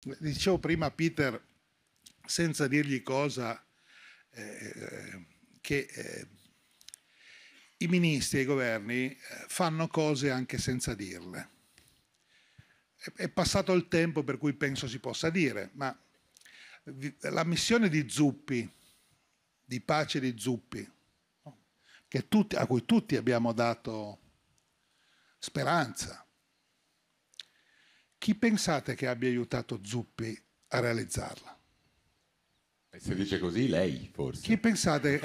Dicevo prima a Peter, senza dirgli cosa, eh, che eh, i ministri e i governi eh, fanno cose anche senza dirle. È passato il tempo per cui penso si possa dire, ma la missione di Zuppi, di pace di Zuppi, tutti, a cui tutti abbiamo dato speranza, chi pensate che abbia aiutato Zuppi a realizzarla? E se dice così lei forse. Chi pensate,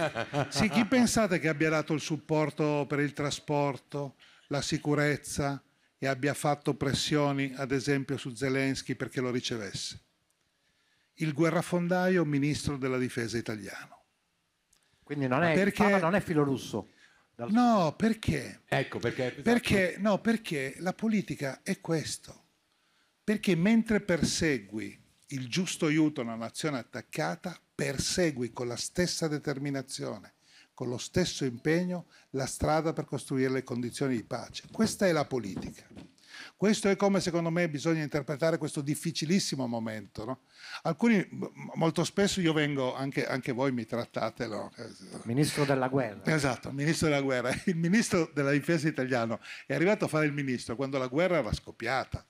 sì, chi pensate che abbia dato il supporto per il trasporto, la sicurezza e abbia fatto pressioni ad esempio su Zelensky perché lo ricevesse? Il guerrafondaio ministro della difesa italiano. Quindi non è, perché... non è filorusso. Dal... No, perché? Ecco perché. Esatto. perché? No, perché la politica è questo. Perché mentre persegui il giusto aiuto a una nazione attaccata, persegui con la stessa determinazione, con lo stesso impegno, la strada per costruire le condizioni di pace. Questa è la politica. Questo è come secondo me bisogna interpretare questo difficilissimo momento. No? Alcuni, molto spesso io vengo, anche, anche voi mi trattate. No? Ministro della guerra. Esatto, ministro della guerra. Il ministro della difesa italiano è arrivato a fare il ministro quando la guerra era scoppiata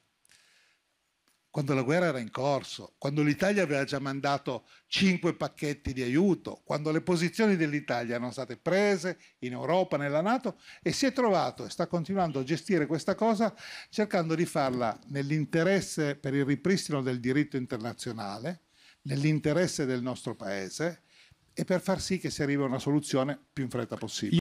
quando la guerra era in corso, quando l'Italia aveva già mandato cinque pacchetti di aiuto, quando le posizioni dell'Italia erano state prese in Europa, nella Nato e si è trovato e sta continuando a gestire questa cosa cercando di farla nell'interesse per il ripristino del diritto internazionale, nell'interesse del nostro Paese e per far sì che si arrivi a una soluzione più in fretta possibile.